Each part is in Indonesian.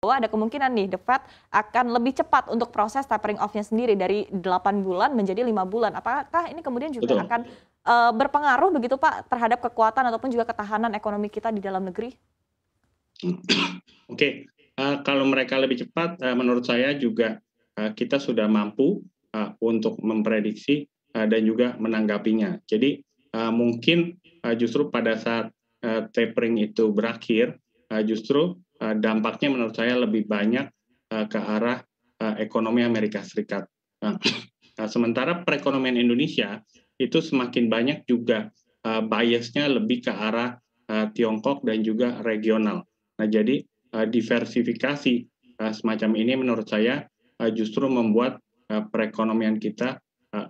bahwa ada kemungkinan nih The Fed akan lebih cepat untuk proses tapering off-nya sendiri dari 8 bulan menjadi 5 bulan. Apakah ini kemudian juga Betul. akan uh, berpengaruh begitu Pak terhadap kekuatan ataupun juga ketahanan ekonomi kita di dalam negeri? Oke, okay. uh, eh, kalau mereka lebih cepat uh, menurut saya juga uh, kita sudah mampu uh, untuk memprediksi uh, dan juga menanggapinya. Jadi uh, mungkin uh, justru pada saat uh, tapering itu berakhir uh, justru Eh, dampaknya menurut saya lebih banyak eh, ke arah eh, ekonomi Amerika Serikat. Nah, nah, sementara perekonomian Indonesia itu semakin banyak juga biasnya lebih ke arah Tiongkok dan juga regional. Nah, jadi diversifikasi semacam ini menurut saya justru membuat perekonomian kita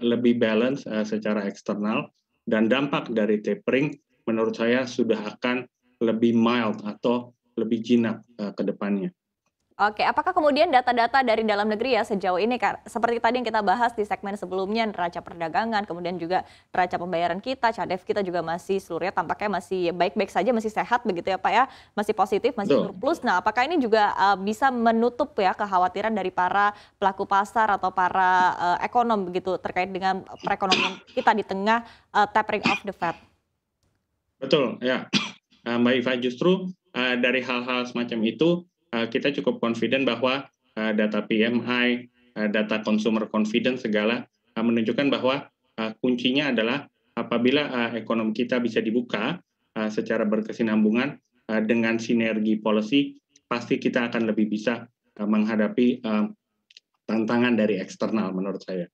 lebih balance secara eksternal dan dampak dari tapering menurut saya sudah akan lebih mild atau lebih jinak uh, ke depannya. Oke, apakah kemudian data-data dari dalam negeri ya sejauh ini, Kak, seperti tadi yang kita bahas di segmen sebelumnya, neraca perdagangan, kemudian juga neraca pembayaran kita, cadef kita juga masih seluruhnya tampaknya masih baik-baik saja, masih sehat begitu ya Pak ya, masih positif, masih surplus. Nah, apakah ini juga uh, bisa menutup ya kekhawatiran dari para pelaku pasar atau para uh, ekonom begitu terkait dengan perekonomian kita di tengah uh, tapering of the Fed? Betul, ya. Mbak Iva justru Eh, dari hal-hal semacam itu eh, kita cukup confident bahwa eh, data PMI, data consumer confidence segala menunjukkan bahwa kuncinya adalah apabila uh, ekonomi kita bisa dibuka secara berkesinambungan dengan sinergi policy, pasti kita akan lebih bisa menghadapi tantangan dari eksternal menurut saya.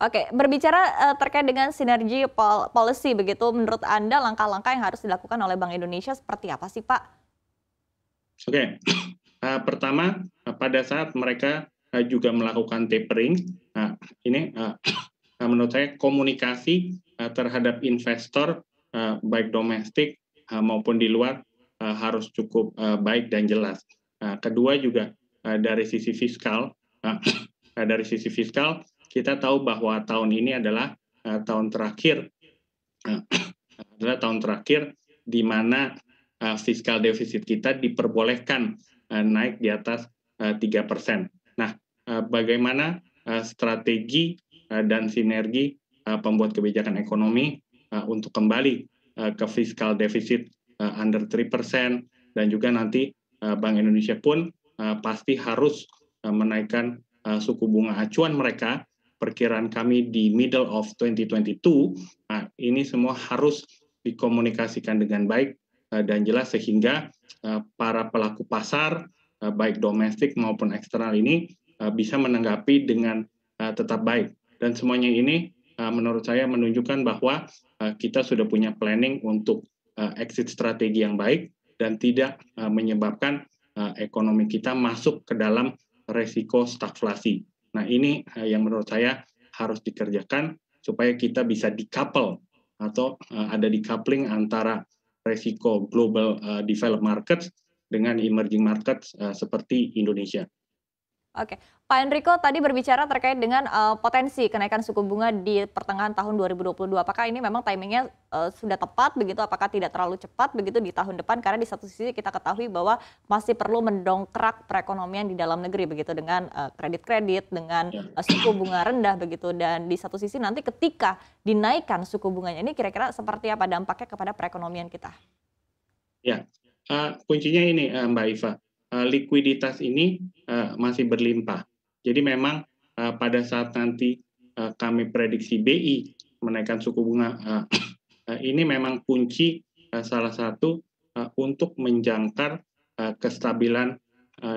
Oke, berbicara uh, terkait dengan sinergi pol policy begitu, menurut Anda langkah-langkah yang harus dilakukan oleh Bank Indonesia seperti apa sih Pak? Oke, okay. uh, pertama uh, pada saat mereka uh, juga melakukan tapering, uh, ini uh, uh, menurut saya komunikasi uh, terhadap investor uh, baik domestik uh, maupun di luar uh, harus cukup uh, baik dan jelas. Uh, kedua juga uh, dari sisi fiskal, uh, uh, dari sisi fiskal kita tahu bahwa tahun ini adalah uh, tahun terakhir uh, adalah tahun terakhir di mana Eh, fiskal defisit kita diperbolehkan eh, naik di atas eh, tiga persen. Nah, bagaimana strategi dan sinergi pembuat kebijakan ekonomi untuk kembali ke fiskal defisit under three persen dan juga nanti Bank Indonesia pun pasti harus menaikkan suku bunga acuan mereka perkiraan kami di middle of 2022, ini semua harus dikomunikasikan dengan baik Eh, dan jelas sehingga eh, para pelaku pasar eh, baik domestik maupun eksternal ini bisa menanggapi dengan tetap baik dan semuanya ini menurut saya menunjukkan bahwa kita sudah punya planning untuk exit strategi yang baik dan tidak menyebabkan ekonomi kita masuk ke dalam resiko stagflasi. Nah, ini yang menurut saya harus dikerjakan supaya kita bisa decouple atau ada decoupling antara resiko global uh, developed markets dengan emerging markets uh, seperti Indonesia. Oke, Pak Enrico tadi berbicara terkait dengan uh, potensi kenaikan suku bunga di pertengahan tahun 2022. Apakah ini memang timingnya uh, sudah tepat begitu? Apakah tidak terlalu cepat begitu di tahun depan? Karena di satu sisi kita ketahui bahwa masih perlu mendongkrak perekonomian di dalam negeri begitu dengan eh, kredit-kredit, uh, dengan uh, suku bunga rendah begitu. Dan di satu sisi nanti ketika dinaikkan suku bunganya ini kira-kira seperti apa dampaknya kepada perekonomian kita? Ya, uh, kuncinya ini uh, Mbak Iva Eh, likuiditas ini eh, masih berlimpah. Jadi memang eh, pada saat nanti kami prediksi BI menaikkan suku bunga ini memang kunci salah satu untuk menjangkar kestabilan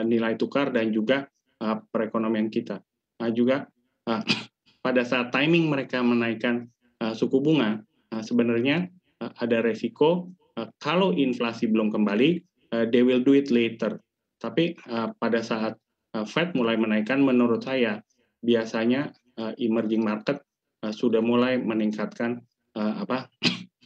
nilai tukar dan juga perekonomian kita. Nah, juga pada saat timing mereka menaikkan suku bunga sebenarnya ada resiko kalau inflasi belum kembali they will do it later tapi uh, pada saat uh, Fed mulai menaikkan, menurut saya biasanya uh, emerging market uh, sudah mulai meningkatkan uh, apa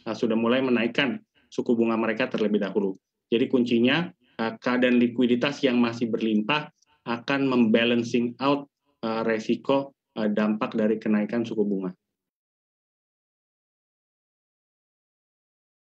uh, sudah mulai menaikkan suku bunga mereka terlebih dahulu. Jadi kuncinya uh, keadaan likuiditas yang masih berlimpah akan membalancing out uh, resiko uh, dampak dari kenaikan suku bunga.